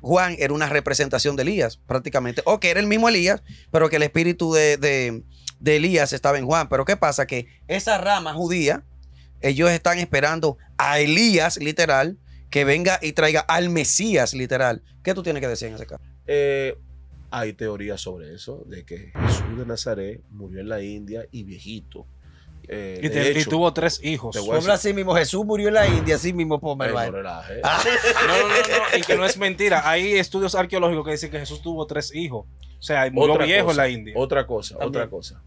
Juan era una representación de Elías, prácticamente, o que era el mismo Elías, pero que el espíritu de, Elías estaba en Juan. Pero ¿qué pasa? Que esa rama judía, ellos están esperando a Elías, literal, que venga y traiga al Mesías, literal. ¿Qué tú tienes que decir en ese caso? Eh, hay teorías sobre eso, de que Jesús de Nazaret murió en la India y viejito. Eh, y, tuvo tres hijos. así mismo, Jesús murió en la India, así mismo ah. y que no es mentira. Hay estudios arqueológicos que dicen que Jesús tuvo tres hijos. O sea, murió viejo en la India. Otra cosa, otra cosa.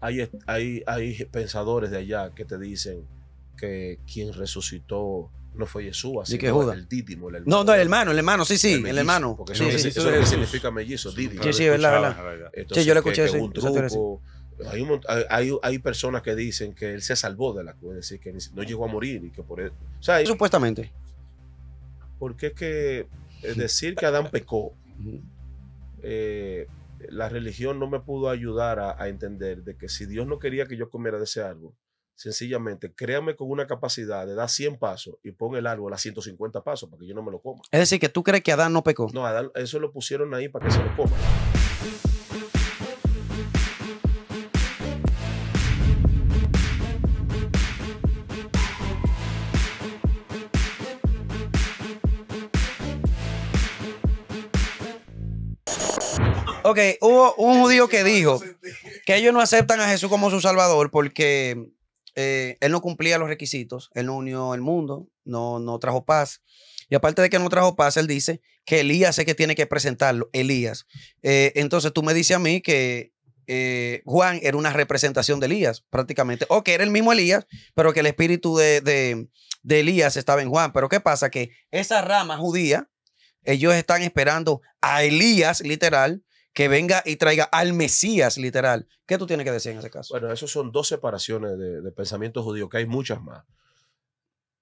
Hay, hay, hay pensadores de allá que te dicen que quien resucitó no fue Jesús, así que el títimo. hermano, no, no, el hermano, el hermano, sí, sí, el, hermano. Porque eso, significa mellizo, Sí, sí, es verdad, verdad. yo le escuché hay, personas que dicen que él se salvó de la cruz, es decir, que no llegó a morir y que por eso. Supuestamente. Porque es que eh, decir que Adán pecó, eh, la religión no me pudo ayudar a, entender de que si Dios no quería que yo comiera de ese árbol, sencillamente créame con una capacidad de dar 100 pasos y pon el árbol a 150 pasos para que yo no me lo coma. Es decir, que tú crees que Adán no pecó. No, Adán, eso lo pusieron ahí para que se lo coma. Ok, hubo un judío que dijo que ellos no aceptan a Jesús como su salvador porque eh, él no cumplía los requisitos, él no unió el mundo, no, no trajo paz. Y aparte de que no trajo paz, él dice que Elías es que tiene que presentarlo, Elías. Eh, entonces tú me dices a mí que eh, Juan era una representación de Elías, prácticamente, o que era el mismo Elías, pero que el espíritu de, de Elías estaba en Juan. Pero ¿qué pasa? Que esa rama judía, ellos están esperando a Elías, literal, que venga y traiga al Mesías, literal. ¿Qué tú tienes que decir en ese caso? Bueno, eso son dos separaciones de, pensamiento judío, que hay muchas más.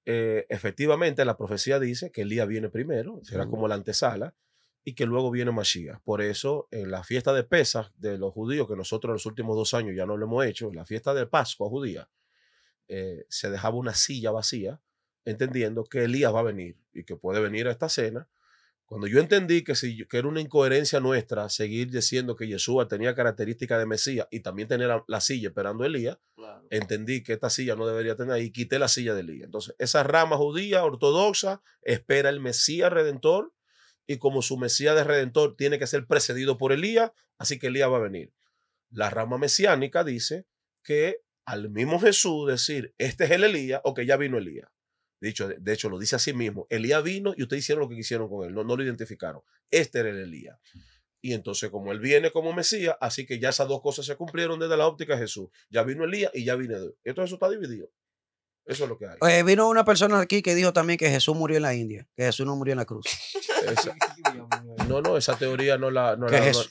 Eh, efectivamente, la profecía dice que Elías viene primero, será como la antesala, y que luego viene Mashiach. Por eso, en la fiesta de Pesas de los judíos, que nosotros en los últimos dos años ya no lo hemos hecho, la fiesta de Pascua judía, eh, se dejaba una silla vacía, entendiendo que Elías va a venir y que puede venir a esta cena cuando yo entendí que, si, que era una incoherencia nuestra seguir diciendo que Yeshua tenía características de Mesías y también tener la, silla esperando Elías, entendí que esta silla no debería tener y quité la silla de Elías. Entonces, esa rama judía ortodoxa espera el Mesías redentor y como su Mesías de redentor tiene que ser precedido por Elías, así que Elías va a venir. La rama mesiánica dice que al mismo Jesús decir, este es el Elías o que ya vino Elías. De hecho, de hecho, lo dice así mismo. Elías vino y ustedes hicieron lo que quisieron con él. No, lo identificaron. Este era el Elías. Mm. Y entonces, como él viene como Mesías, así que ya esas dos cosas se cumplieron desde la óptica de Jesús. Ya vino Elías y ya vino Dios. Entonces, eso está dividido. Eso es lo que hay. vino una persona aquí que dijo también que Jesús murió en la India, que Jesús no murió en la cruz. no, no, esa teoría no la.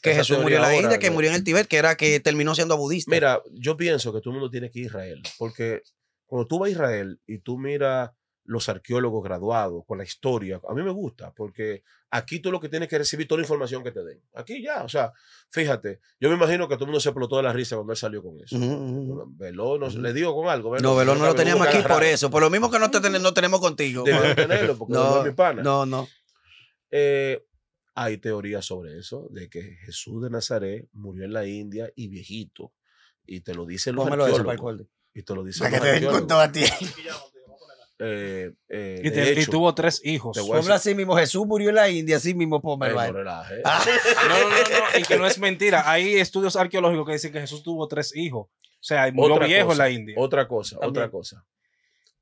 que, Jesús, murió en la India, que murió en el Tibet, que era que terminó siendo budista. Mira, yo pienso que todo el mundo tiene que ir a Israel, porque cuando tú vas a Israel y tú miras los arqueólogos graduados, con la historia. A mí me gusta, porque aquí tú lo que tienes que recibir toda la información que te den. Aquí ya, o sea, fíjate, yo me imagino que todo el mundo se explotó de la risa cuando él salió con eso. Uh le digo con algo. no, Veló no, lo teníamos aquí por eso, por lo mismo que no, te no tenemos contigo. tenerlo, porque no, no mi pana. No, no. Eh, hay teorías sobre eso, de que Jesús de Nazaret murió en la India y viejito. Y te lo dice los arqueólogos. y te lo dice los arqueólogos. Eh, eh, y, tuvo tres hijos. así mismo, Jesús murió en la India, así mismo Pomer. Ah. No, no, no, no, y que no es mentira. Hay estudios arqueológicos que dicen que Jesús tuvo tres hijos. O sea, murió otra viejo en la India. Otra cosa, otra cosa.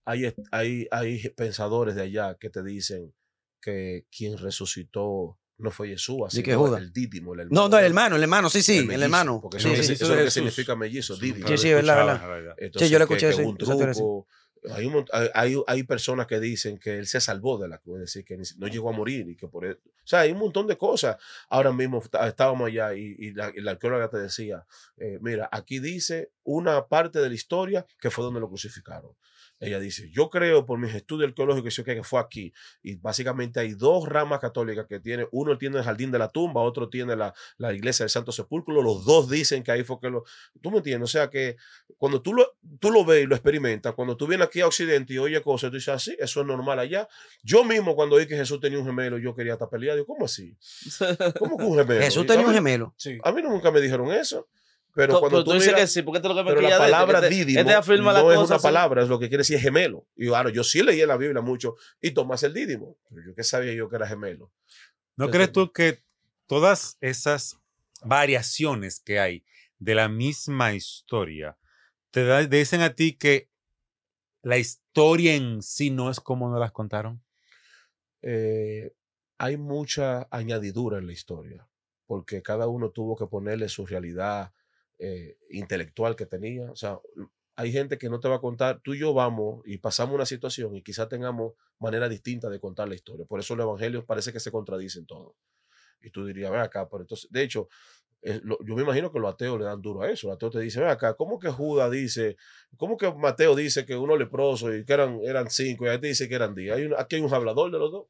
Hay, hay, hay pensadores de allá que te dicen que quien resucitó no fue Jesús, así que Judas. el dítimo. el hermano. No, no, el hermano, el hermano, sí, sí, el, hermano. Porque sí, eso, sí, es, lo que significa mellizo, Dídimo. Sí, sí, verdad, verdad. sí yo le escuché hay, hay, hay, personas que dicen que él se salvó de la cruz, es decir, que no llegó a morir y que por eso. O sea, hay un montón de cosas. Ahora mismo estábamos allá y, la, arqueóloga te decía: eh, Mira, aquí dice una parte de la historia que fue donde lo crucificaron. Ella dice, yo creo por mis estudios arqueológicos que fue aquí. Y básicamente hay dos ramas católicas que tiene. Uno tiene el jardín de la tumba, otro tiene la, iglesia del Santo Sepulcro. Los dos dicen que ahí fue que lo... ¿Tú me entiendes? O sea que cuando tú lo, tú lo ves y lo experimentas, cuando tú vienes aquí a Occidente y oye cosas, tú dices, así, ah, eso es normal allá. Yo mismo cuando oí que Jesús tenía un gemelo, yo quería estar peleado. ¿cómo así? ¿Cómo que un gemelo? Jesús tenía un gemelo. Sí. A mí nunca me dijeron eso. Pero cuando tú, dices que sí, porque lo que Pero la palabra este, este no, es una palabra, es lo que quiere decir gemelo. Y claro ah, yo sí leí la Biblia mucho y tomas el dídimo. Pero yo qué sabía yo que era gemelo. ¿No crees tú que todas esas variaciones que hay de la misma historia te, dicen a ti que la historia en sí no es como nos las contaron? Eh, hay mucha añadidura en la historia, porque cada uno tuvo que ponerle su realidad, eh, intelectual que tenía. O sea, hay gente que no te va a contar, tú y yo vamos y pasamos una situación y quizás tengamos manera distinta de contar la historia. Por eso los evangelios parece que se contradicen todos. Y tú dirías, ve acá, pero entonces, de hecho, eh, yo me imagino que los ateos le dan duro a eso. Los ateos te dice ve acá, ¿cómo que Judas dice, cómo que Mateo dice que uno leproso y que eran, eran cinco y ahí te este dice que eran diez? aquí hay un hablador de los dos.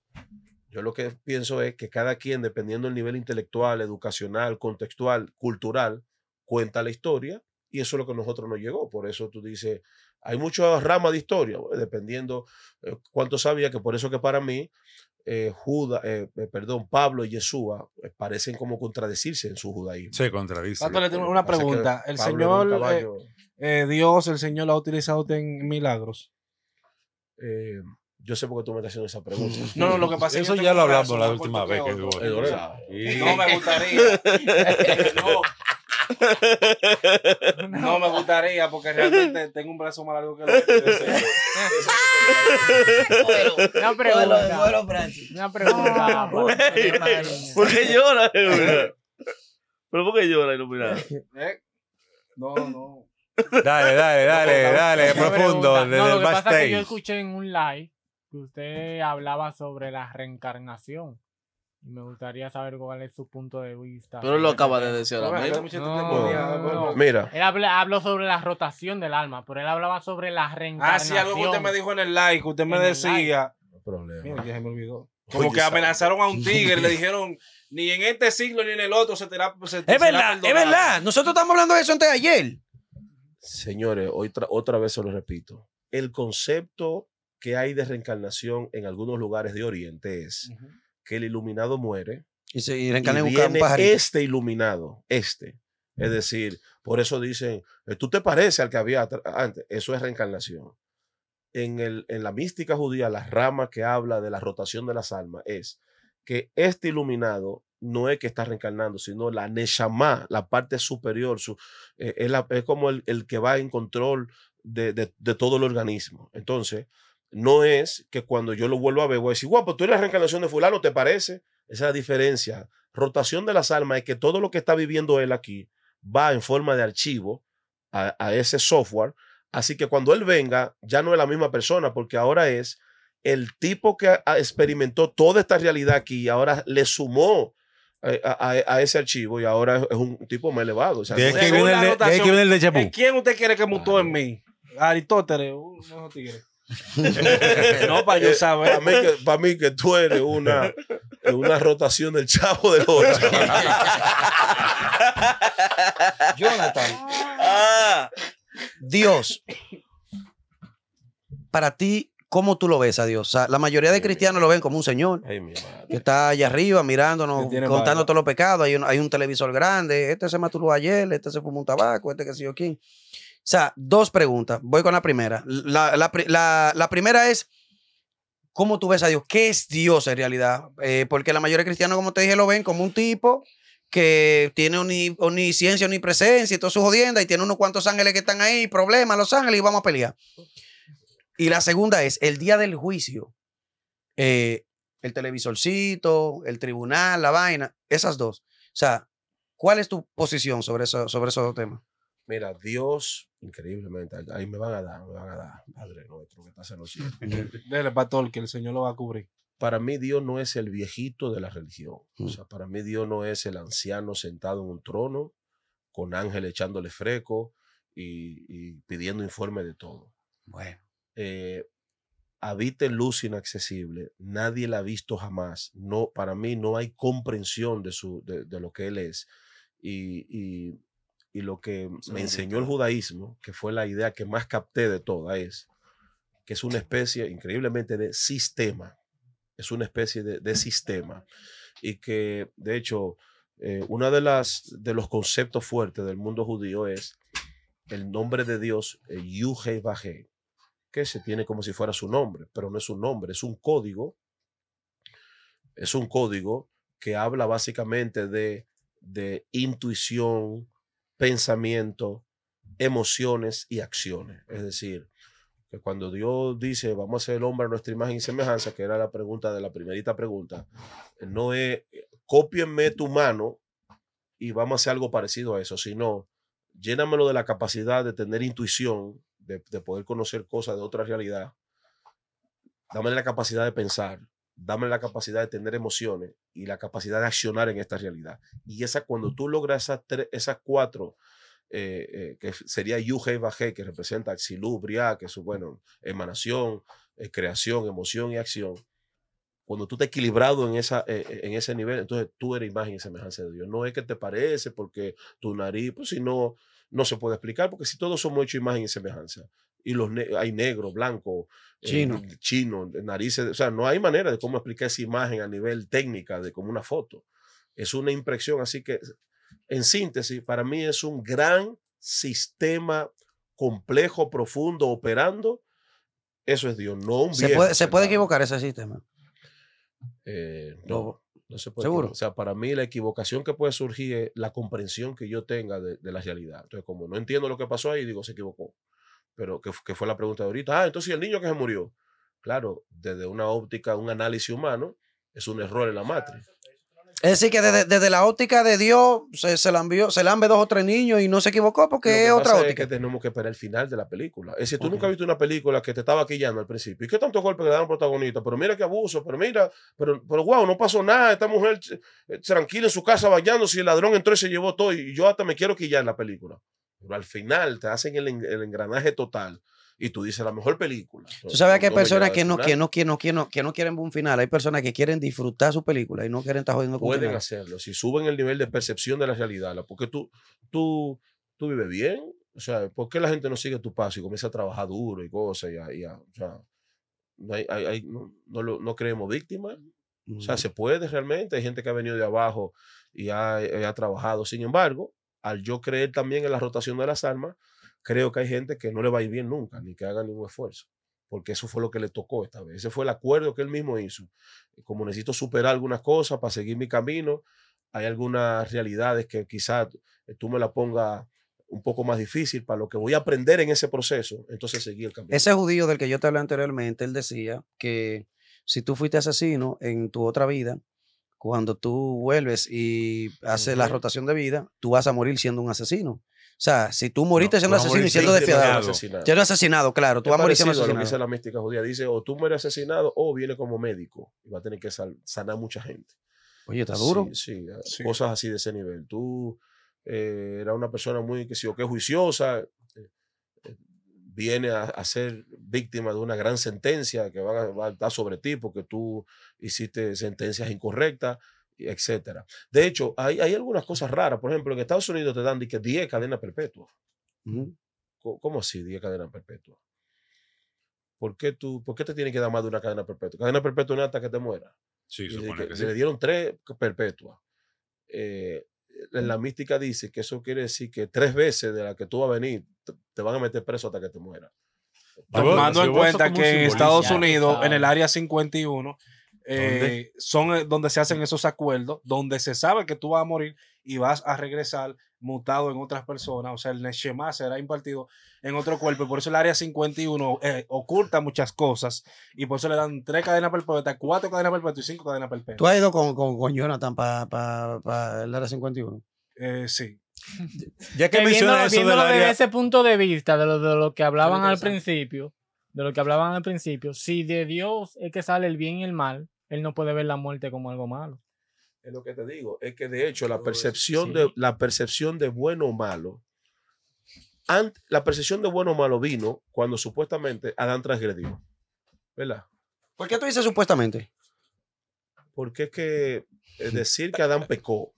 Yo lo que pienso es que cada quien, dependiendo del nivel intelectual, educacional, contextual, cultural, cuenta la historia y eso es lo que a nosotros nos llegó. Por eso tú dices, hay muchas ramas de historia, dependiendo eh, cuánto sabía, que por eso que para mí eh, eh, perdón, Pablo y Yeshua parecen como contradecirse en su judaísmo. Se contradicen. le tengo una pregunta. El Señor, Dios, el Señor ha utilizado en milagros. yo sé por tú me estás haciendo esa pregunta. No, no, lo que pasa es Eso ya lo hablamos la última vez que No me gustaría. no, No. me gustaría porque realmente tengo un brazo más largo que el otro. Ah, Una pregunta. Una ah, pregunta. ¿Por qué llora? ¿Pero por qué llora iluminado? ¿Eh? No, no. Dale, dale, dale, dale, profundo. No, lo que pasa es que yo escuché en un live que usted hablaba sobre la reencarnación me gustaría saber cuál es su punto de vista. Pero lo este acaba de decir ahora Mira. Él habló sobre la rotación del alma, pero él hablaba sobre la reencarnación. Ah, sí, algo que usted me dijo en el like, usted me decía. No problema. ya se me olvidó. Como que amenazaron a un tigre, le dijeron, ni en este siglo ni en el otro se te la, Es verdad, es verdad. Nosotros estamos hablando de eso antes de ayer. Señores, otra vez se lo repito. El concepto que hay de reencarnación en algunos lugares de Oriente es que el iluminado muere. Y se y viene este iluminado, este. Es decir, por eso dicen, eh, tú te parece al que había antes. Eso es reencarnación. En, el, en la mística judía, la rama que habla de la rotación de las almas es que este iluminado no es que está reencarnando, sino la Neshama, la parte superior, eh, es, como el, que va en control de todo el organismo. Entonces, no es que cuando yo lo vuelvo a ver voy a decir, guapo, pues, tú eres la reencarnación de fulano, ¿te parece? Esa es la diferencia. Rotación de las almas es que todo lo que está viviendo él aquí va en forma de archivo a, ese software. Así que cuando él venga, ya no es la misma persona, porque ahora es el tipo que experimentó toda esta realidad aquí y ahora le sumó eh, a, ese archivo y ahora es un tipo más elevado. ¿Quién usted quiere que mutó en mí? Aristóteles, no, para yo eh, saber. Para mí, que, tú eres una, una rotación del chavo de ocho. Jonathan. Dios. Para ti, ¿Cómo tú lo ves a Dios? la mayoría de cristianos lo ven como un señor que está allá arriba mirándonos, contando todos los pecados. Hay un, televisor grande. Este se maturó ayer, este se fumó un tabaco, este que sé yo aquí o sea, dos preguntas. Voy con la primera. La, primera es, ¿cómo tú ves a Dios? ¿Qué es Dios en realidad? Eh, porque la mayoría de cristianos, como te dije, lo ven como un tipo que tiene ciencia omnisciencia, presencia y todo sus jodiendas y tiene unos cuantos ángeles que están ahí, problemas, los ángeles y vamos a pelear. Y la segunda es, el día del juicio, eh, el televisorcito, el tribunal, la vaina, esas dos. O sea, ¿cuál es tu posición sobre, eso, sobre esos temas? Mira, Dios increíblemente. Ahí me van a dar, me van a dar. Padre nuestro que estás en los Dele, pastor, que el Señor lo va a cubrir. Para mí Dios no es el viejito de la religión. O mm. sea, para mí Dios no es el anciano sentado en un trono con ángel echándole freco y, y pidiendo informe de todo. Bueno. Eh, habita en luz inaccesible, nadie la ha visto jamás. No, para mí no hay comprensión de, su, de, de lo que Él es. Y, y y lo que me enseñó el judaísmo, que fue la idea que más capté de toda, es que es una especie increíblemente de sistema. Es una especie de, sistema. Y que, de hecho, eh, una uno de, las, de los conceptos fuertes del mundo judío es el nombre de Dios, Yuhei que se tiene como si fuera su nombre, pero no es un nombre, es un código. Es un código que habla básicamente de, de intuición, pensamiento, emociones y acciones. Es decir, que cuando Dios dice, vamos a ser el hombre a nuestra imagen y semejanza, que era la pregunta de la primerita pregunta, no es, cópienme tu mano y vamos a hacer algo parecido a eso, sino llénamelo de la capacidad de tener intuición, de, de poder conocer cosas de otra realidad, dame la capacidad de pensar, dame la capacidad de tener emociones y la capacidad de accionar en esta realidad. Y esa, cuando tú logras esas, tres, esas cuatro, eh, eh, que sería Yuge Bajé, que representa Axilú, que es, bueno, emanación, eh, creación, emoción y acción. Cuando tú te equilibrado en, esa, eh, eh, en ese nivel, entonces tú eres imagen y semejanza de Dios. No es que te parece porque tu nariz, pues si no, no se puede explicar, porque si todos somos hechos imagen y semejanza, y los hay negro, blanco, eh, chino. narices, o sea, no hay manera de cómo explicar esa imagen a nivel técnica de como una foto. Es una impresión, así que en síntesis, para mí es un gran sistema complejo, profundo, operando. Eso es Dios, no un ¿Se puede, ¿se puede equivocar ese sistema? Eh, no, no se puede. Seguro. O sea, para mí la equivocación que puede surgir es la comprensión que yo tenga de la realidad. Entonces, como no entiendo lo que pasó ahí, digo, se equivocó pero que, fue la pregunta de ahorita, ah, entonces el niño que se murió. Claro, desde una óptica, un análisis humano, es un error en la matriz. Es decir, que desde, la óptica de Dios se, se la envió, se la dos o tres niños y no se equivocó porque es otra óptica. que tenemos que esperar el final de la película. Es decir, tú nunca has visto una película que te estaba quillando al principio. ¿Y qué tanto golpe le dan protagonista? Pero mira qué abuso, pero mira, pero, pero wow, no pasó nada. Esta mujer eh, tranquila en su casa bañándose si el ladrón entró y se llevó todo. Y yo hasta me quiero quillar en la película. Pero al final te hacen el, engranaje total y tú dices la mejor película. Tú sabes que hay personas que no, que, no, que, no, que no quieren un final. Hay personas que quieren disfrutar su película y no quieren estar jodiendo con Pueden final. hacerlo. Si suben el nivel de percepción de la realidad, porque tú, tú, tú vives bien. O sea, ¿por qué la gente no sigue tu paso y comienza a trabajar duro y cosas? no, no, creemos víctimas. O sea, se puede realmente. Hay gente que ha venido de abajo y ha trabajado. Sin embargo, al yo creer también en la rotación de las almas, creo que hay gente que no le va a ir bien nunca, ni que haga ningún esfuerzo, porque eso fue lo que le tocó esta vez. Ese fue el acuerdo que él mismo hizo. Como necesito superar algunas cosas para seguir mi camino, hay algunas realidades que quizás tú me la pongas un poco más difícil para lo que voy a aprender en ese proceso, entonces seguir el camino. Ese judío del que yo te hablé anteriormente, él decía que si tú fuiste asesino en tu otra vida, cuando tú vuelves y haces la rotación de vida, tú vas a morir siendo un asesino. O sea, si tú moriste siendo siendo asesino y siendo despiadado, ya asesinado, claro, tú vas a morir siendo asesinado. lo que dice la mística judía, dice o tú mueres asesinado o viene como médico y va a tener que sanar mucha gente. Oye, está duro. Sí, cosas así de ese nivel. Tú eh, eras una persona muy, que si o qué, juiciosa, viene a, ser víctima de una gran sentencia que va a, va sobre ti porque tú hiciste sentencias incorrectas, etcétera. De hecho, hay, algunas cosas raras. Por ejemplo, en Estados Unidos te dan que 10 cadenas perpetuas. ¿Cómo así 10 cadenas perpetuas? ¿Por qué, tú, ¿Por te tienen que dar más de una cadena perpetua? Cadena perpetua no hasta que te muera. Sí, supone que, Le dieron tres perpetuas. Eh, la mística dice que eso quiere decir que tres veces de la que tú vas a venir te van a meter preso hasta que te muera Tomando en cuenta que en Estados Unidos, en el área 51, eh, son eh, donde se hacen esos acuerdos, donde se sabe que tú vas a morir y vas a regresar mutado en otras personas, o sea, el Neshema será impartido en otro cuerpo, por eso el área 51 eh, oculta muchas cosas y por eso le dan tres cadenas perpetuas, cuatro cadenas perpetuas y cinco cadenas perpetuas. ¿Tú has ido con, Jonathan para el área 51? sí. Ya que, me viendo eso desde ese punto de vista, de lo, de lo que hablaban al principio, de lo que hablaban al principio, si de Dios es que sale el bien y el mal, él no puede ver la muerte como algo malo. Es lo que te digo, es que de hecho la percepción, de, la percepción de bueno o malo, la percepción de bueno o malo vino cuando supuestamente Adán transgredió. ¿Verdad? ¿Por qué tú dices supuestamente? Porque es que eh, decir que Adán pecó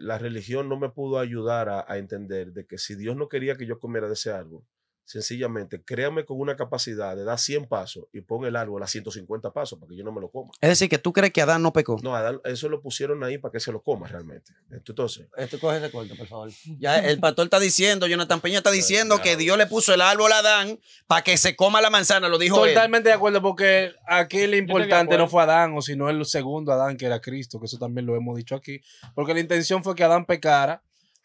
la religión no me pudo ayudar a, entender de que si Dios no quería que yo comiera de ese árbol, sencillamente créame con una capacidad de dar 100 pasos y pon el árbol a 150 pasos para que yo no me lo coma. Es decir, que tú crees que Adán no pecó. No, Adán, eso lo pusieron ahí para que se lo coma realmente. Entonces. Esto coge ese por favor. Ya el pastor está diciendo, Jonathan Peña está diciendo que Dios le puso el árbol a Adán para que se coma la manzana, lo dijo Totalmente de acuerdo, porque aquí lo importante no fue Adán, o sino el segundo Adán, que era Cristo, que eso también lo hemos dicho aquí, porque la intención fue que Adán pecara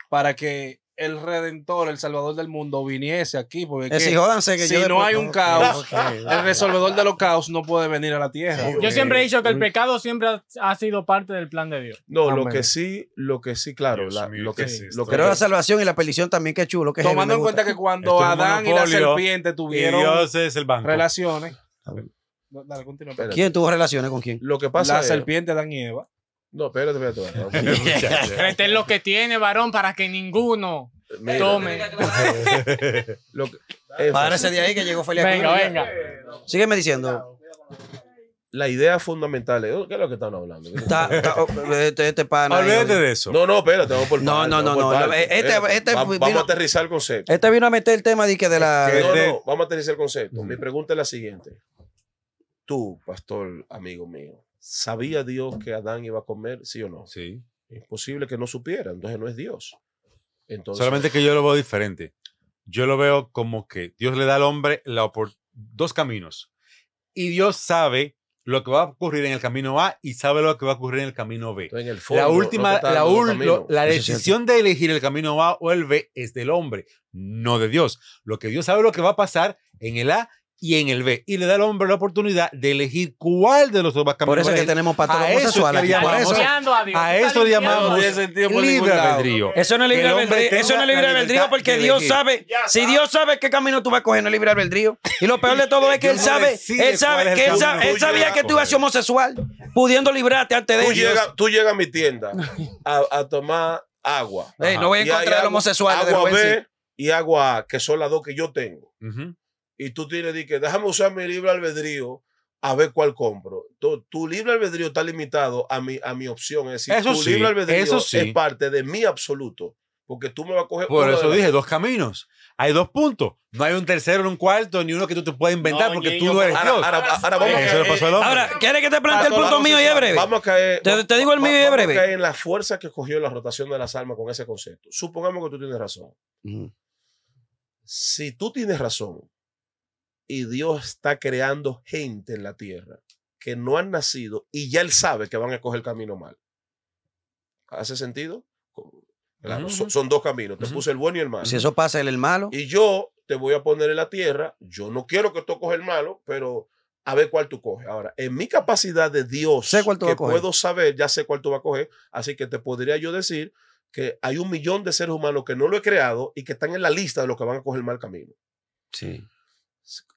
para que el Redentor, el Salvador del mundo, viniese aquí. Porque que si no hay un caos, el resolvedor de los caos no puede venir a la tierra. yo siempre he dicho que el pecado siempre ha, sido parte del plan de Dios. No, lo que sí, lo que sí, claro. lo que, sí, lo que pero la salvación y la perdición también, qué chulo. Tomando en cuenta que cuando Adán y la serpiente tuvieron relaciones. Dale, ¿Quién tuvo relaciones con quién? Lo que pasa la serpiente Adán y Eva. No, espérate, espérate. espérate. este es lo que tiene, varón, para que ninguno tome. lo de ahí que llegó Felipe. Venga, venga. Sígueme diciendo. La idea fundamental, es, ¿qué es lo que están hablando? Oh, este, este Olvídate de eso. No, no, espérate, vamos por No, no, no, no. este, este vamos a aterrizar el concepto. Este vino a meter el tema de que de la. No, no, este- vamos a aterrizar el concepto. Mi mm. pregunta es la siguiente. Tú, pastor, amigo mío, ¿Sabía Dios que Adán iba a comer, sí o no? Sí. Es posible que no supiera, entonces no es Dios. Entonces, Solamente que yo lo veo diferente. Yo lo veo como que Dios le da al hombre la dos caminos. Y Dios sabe lo que va a ocurrir en el camino A y sabe lo que va a ocurrir en el camino B. la última, la, la decisión de elegir el camino A o el B es del hombre, no de Dios. Lo que Dios sabe lo que va a pasar en el A y en el B. Y le da al hombre la oportunidad de elegir cuál de los dos va Por eso es que tenemos patrón a homosexual a eso llamamos libre albedrío. Eso no es libre albedrío. Eso no es libre albedrío porque Dios sabe. Si Dios sabe qué camino tú vas a coger, no es libre albedrío. Y lo peor de todo es que él sabe, él sabe que él, sabía que tú ibas a ser homosexual, pudiendo librarte antes de eso. Tú llegas a mi tienda a, tomar agua. no voy a encontrar homosexual. Agua B y agua A, que son las dos que yo tengo y tú tienes que déjame usar mi libre albedrío a ver cuál compro. Tu, tu libre albedrío está limitado a mi, a mi opción. Es decir, eso tu sí, albedrío es parte de mi absoluto. Porque tú me vas a coger. Por eso dije, dos caminos. Hay dos puntos. No hay un tercero, ni un cuarto, ni uno que tú te puedas inventar porque tú no eres ahora, Ahora, vamos Ahora, ¿quieres que te plantee el punto mío y es breve? Vamos a Te, digo el mío y es breve. Vamos a caer en la fuerza que cogió la rotación de las almas con ese concepto. Supongamos que tú tienes razón. Si tú tienes razón, y Dios está creando gente en la tierra que no han nacido y ya él sabe que van a coger el camino mal. ¿Hace sentido? Claro, son, dos caminos. Te puse el bueno y el malo. Si eso pasa, en el malo. Y yo te voy a poner en la tierra. Yo no quiero que tú coges el malo, pero a ver cuál tú coges. Ahora, en mi capacidad de Dios, sé cuál tú puedo saber, ya sé cuál tú vas a coger. Así que te podría yo decir que hay un millón de seres humanos que no lo he creado y que están en la lista de los que van a coger el mal camino. Sí.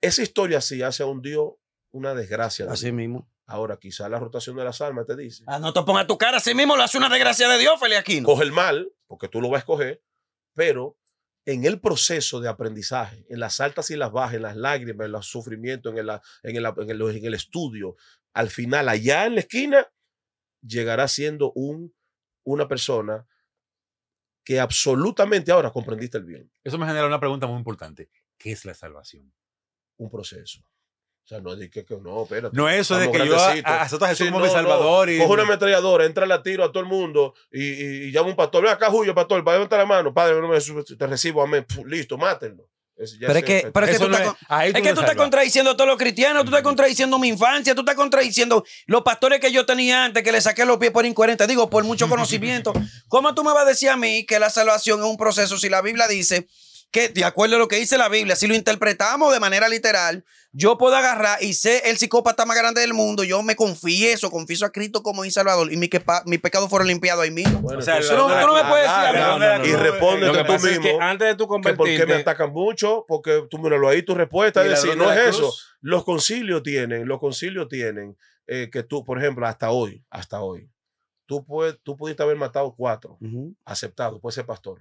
Esa historia, hace a un Dios una desgracia. Así mismo. Ahora, quizás la rotación de las almas te dice. Ah, no te pongas tu cara, así mismo lo hace una desgracia de Dios, Feli Aquino. Coge el mal, porque tú lo vas a escoger, pero en el proceso de aprendizaje, en las altas y las bajas, en las lágrimas, en los sufrimientos, en el, en en el, estudio, al final, allá en la esquina, llegará siendo un, una persona que absolutamente ahora comprendiste el bien. Eso me genera una pregunta muy importante. ¿Qué es la salvación? un proceso. O sea, no es que, no, espérate. No es eso de que yo a ah, ah, Jesús en mi Salvador y... Coge una ametralladora, entra la tiro a todo el mundo y, y, llama un pastor. Ven acá, Julio, pastor, para levantar la mano. Padre, te recibo, amén. listo, mátenlo. pero, es que, tú, estás, que tú estás contradiciendo a todos los cristianos, tú estás contradiciendo mi infancia, tú estás contradiciendo los pastores que yo tenía antes, que le saqué los pies por incoherente, digo, por mucho conocimiento. ¿Cómo tú me vas a decir a mí que la salvación es un proceso si la Biblia dice que de acuerdo a lo que dice la Biblia, si lo interpretamos de manera literal, yo puedo agarrar y sé el psicópata más grande del mundo, yo me confieso, confieso a Cristo como mi Salvador y mi pecados fueron limpiados ahí mismo. Y responde tú mismo. antes de ¿Por qué me atacan mucho? Porque tú me lo ahí tu respuesta. Es decir, no es eso. Los concilios tienen, los concilios tienen eh, que tú, por ejemplo, hasta hoy, hasta hoy, tú, tú pudiste haber matado cuatro, aceptado, puedes ser pastor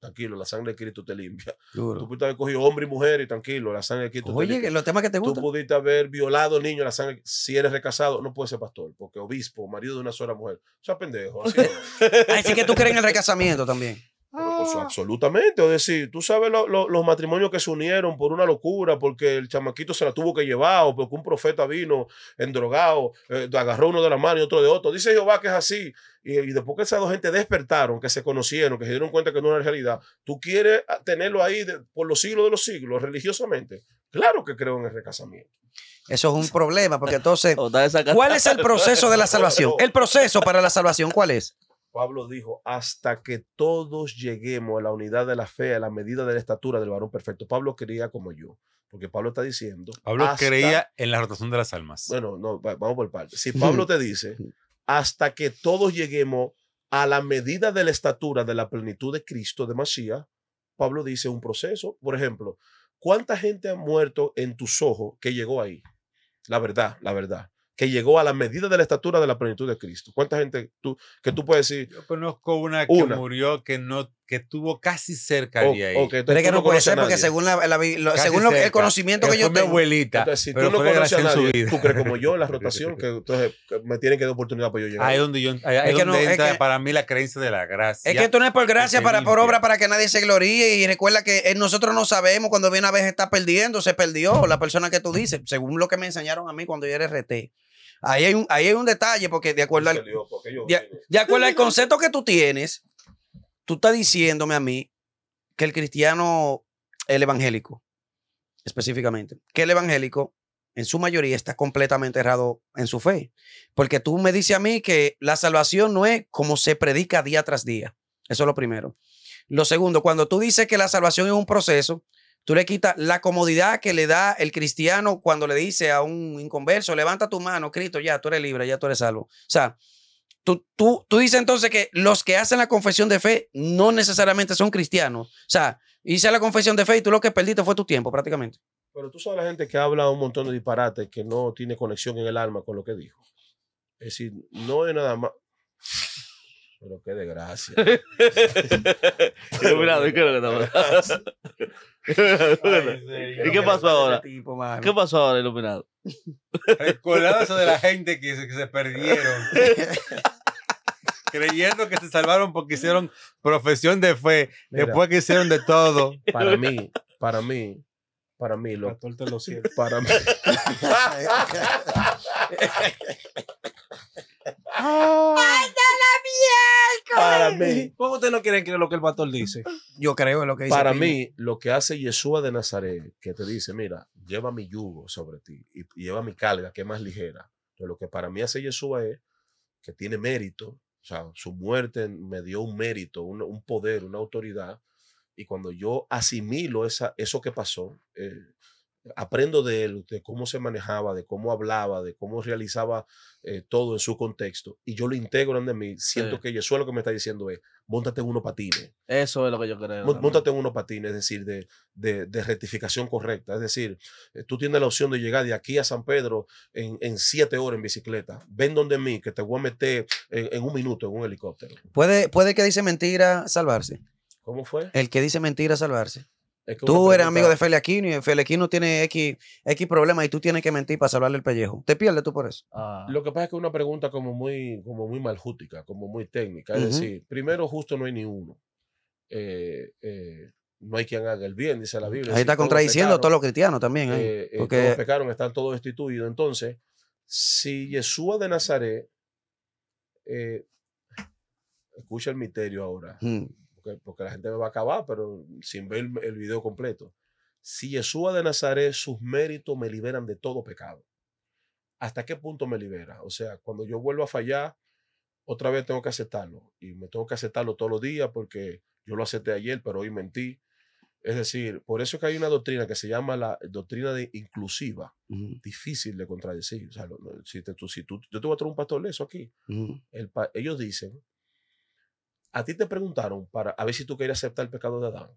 tranquilo, la sangre de Cristo te limpia. Tú pudiste haber cogido hombre y mujer y tranquilo, la sangre de Cristo te limpia. Oye, los temas que te gustan. Tú pudiste haber violado niño, la sangre. Si eres recasado, no puedes ser pastor, porque obispo, marido de una sola mujer. eso es pendejo. Así, que tú crees en el recasamiento también. Ah. absolutamente. o decir, tú sabes los matrimonios que se unieron por una locura, porque el chamaquito se la tuvo que llevar, o porque un profeta vino endrogado, eh, agarró uno de la mano y otro de otro. Dice Jehová que es así. Y, después que esas dos gente despertaron, que se conocieron, que se dieron cuenta que no era realidad, tú quieres ah, tenerlo ahí por los siglos de los siglos, religiosamente. Claro que creo en el recasamiento. Eso es un problema, porque entonces, ¿cuál es el proceso de la salvación? El proceso para la salvación, ¿cuál es? Pablo dijo, hasta que todos lleguemos a la unidad de la fe, a la medida de la estatura del varón perfecto. Pablo creía como yo, porque Pablo está diciendo. Pablo creía en la rotación de las almas. Bueno, no, vamos por partes. Si Pablo te dice, hasta que todos lleguemos a la medida de la estatura de la plenitud de Cristo, de Masía. Pablo dice un proceso. Por ejemplo, ¿cuánta gente ha muerto en tus ojos que llegó ahí? La verdad, la verdad que llegó a la medida de la estatura de la plenitud de Cristo. ¿Cuánta gente tú, que tú puedes decir? Yo conozco una que murió que no que estuvo casi cerca de ahí. Okay, que no, no porque según, según el conocimiento que, yo tengo. mi abuelita. tú no conoces a nadie, tú crees como yo la rotación, que entonces me tienen que dar oportunidad para yo llegar. Ahí donde yo, es donde para mí la creencia de la gracia. Es que tú no es por gracia, para, por obra, para que nadie se gloríe. Y recuerda que eh, nosotros no sabemos cuando viene a veces está perdiendo, se perdió la persona que tú dices, según lo que me enseñaron a mí cuando yo era RT. Ahí hay un, detalle, porque de acuerdo al, de acuerdo al concepto que tú tienes, tú estás diciéndome a mí que el cristiano, el evangélico, específicamente, que el evangélico en su mayoría está completamente errado en su fe. Porque tú me dices a mí que la salvación no es como se predica día tras día. Eso es lo primero. Lo segundo, cuando tú dices que la salvación es un proceso, Tú le quitas la comodidad que le da el cristiano cuando le dice a un inconverso, levanta tu mano, Cristo, ya tú eres libre, ya tú eres salvo. O sea, tú, tú, tú dices entonces que los que hacen la confesión de fe no necesariamente son cristianos. O sea, hice la confesión de fe y tú lo que perdiste fue tu tiempo prácticamente. Pero tú sabes la gente que habla un montón de disparates que no tiene conexión en el alma con lo que dijo. Es decir, no es nada más. Pero qué desgracia. iluminado ¿qué que ¿Y qué pasó ahora? Este ¿Qué pasó ahora, iluminado? el eso de la gente que se, perdieron. creyendo que se salvaron porque hicieron profesión de fe, después que hicieron de todo. Para mí, para mí, para mí, lo, para mí. Ah. ¡Ay, para mí. ¿Cómo ustedes no quieren creer lo que el pastor dice? Yo creo en lo que dice. Para mí, lo que hace Yeshua de Nazaret, que te dice, mira, lleva mi yugo sobre ti y lleva mi carga, que es más ligera. Pero lo que para mí hace Yeshua es que tiene mérito, o sea, su muerte me dio un mérito, un, poder, una autoridad. Y cuando yo asimilo eso que pasó, eh, aprendo de él, de cómo se manejaba, de cómo hablaba, de cómo realizaba eh, todo en su contexto, y yo lo integro en mí, siento que es lo que me está diciendo es, montate en unos patines. Eso es lo que yo creo. Montate en patines, es decir, de, de, rectificación correcta. Es decir, eh, tú tienes la opción de llegar de aquí a San Pedro en, siete horas en bicicleta. Ven donde mí, que te voy a meter en, en un minuto en un helicóptero. ¿Puede, puede que dice mentira salvarse? ¿Cómo fue? El que dice mentira salvarse tú eres amigo de Feli Aquino y Feli Aquino tiene X, X problemas y tú tienes que mentir para salvarle el pellejo. Te pierdes tú por eso. Ah. Lo que pasa es que es una pregunta como muy, como muy maljútica, como muy técnica. Es decir, primero, justo no hay ni uno. Eh, eh, no hay quien haga el bien, dice la Biblia. Ahí está contradiciendo a todos los cristianos también. ¿eh? eh Porque... pecaron, están todos destituidos. Entonces, si Yeshua de Nazaret, escucha el misterio ahora, mm porque, la gente me va a acabar, pero sin ver el video completo. Si Yeshua de Nazaret, sus méritos me liberan de todo pecado. ¿Hasta qué punto me libera? O sea, cuando yo vuelvo a fallar, otra vez tengo que aceptarlo. Y me tengo que aceptarlo todos los días porque yo lo acepté ayer, pero hoy mentí. Es decir, por eso que hay una doctrina que se llama la doctrina de inclusiva, difícil de contradecir. O sea, si, tú, yo te voy un pastor de eso aquí. ellos dicen a ti te preguntaron para a ver si tú querías aceptar el pecado de Adán.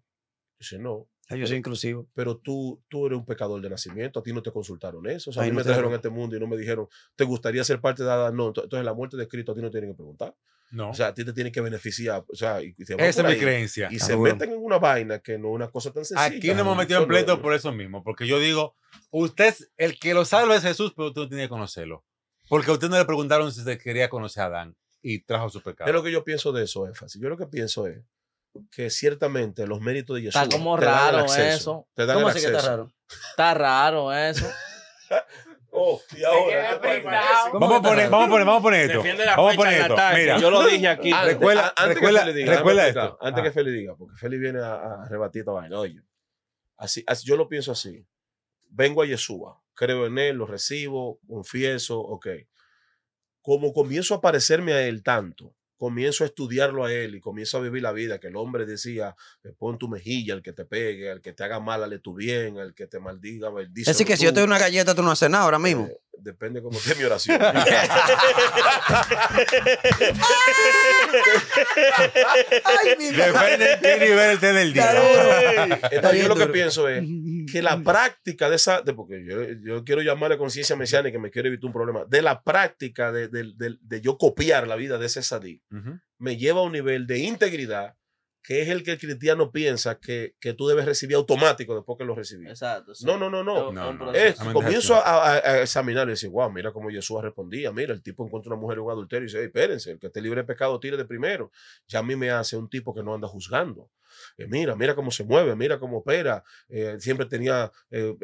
Dice, no. yo soy pero, Pero tú, tú eres un pecador de nacimiento, a ti no te consultaron eso. O sea, a mí me trajeron a este mundo y no me dijeron, ¿te gustaría ser parte de Adán? No, entonces la muerte de Cristo a ti no tienen que preguntar. No. O sea, a ti te tienen que beneficiar. O sea, Esa es mi creencia. Y se meten en una vaina que no es una cosa tan sencilla. Aquí no hemos metido en pleito por eso mismo, porque yo digo, usted, el que lo salva es Jesús, pero tú no tiene que conocerlo. Porque a usted no le preguntaron si te quería conocer a Adán y trajo su pecado. Es lo que yo pienso de eso, énfasis. Yo lo que pienso es que ciertamente los méritos de Yeshua Está como te raro dan acceso, eso. ¿Cómo el que está raro? Está raro eso. Oh, vamos, a poner, vamos a poner, vamos a poner esto. Vamos a poner esto. Mira, yo lo dije aquí. Ah, antes, que Feli diga, esto. antes que Feli diga, porque Feli viene a, a rebatir esta vaina. Oye, así, así, yo lo pienso así. Vengo a Yeshua, creo en él, lo recibo, confieso, ok como comienzo a parecerme a él tanto, comienzo a estudiarlo a él y comienzo a vivir la vida que el hombre decía, eh, pon tu mejilla al que te pegue, al que te haga mal, le tu bien, al que te maldiga, Es Así que si yo te doy una galleta, tú no haces nada ahora mismo. Eh, Depende cómo esté mi oración. Depende de qué nivel esté del día. Entonces, yo lo que pienso es que la práctica de esa, porque yo, yo quiero llamarle conciencia y que me quiero evitar un problema, de la práctica de, de yo copiar la vida de ese sadí, me lleva a un nivel de integridad que es el que el cristiano piensa que, que tú debes recibir automático después que lo recibí. Exacto. No, no, no, no. comienzo a, examinar y decir, wow, mira cómo Jesús respondía. Mira, el tipo encuentra una mujer en un adulterio y dice, espérense, el que esté libre de pecado tire de primero. Ya a mí me hace un tipo que no anda juzgando. Eh, mira, mira cómo se mueve, mira cómo opera. Eh, siempre tenía eh,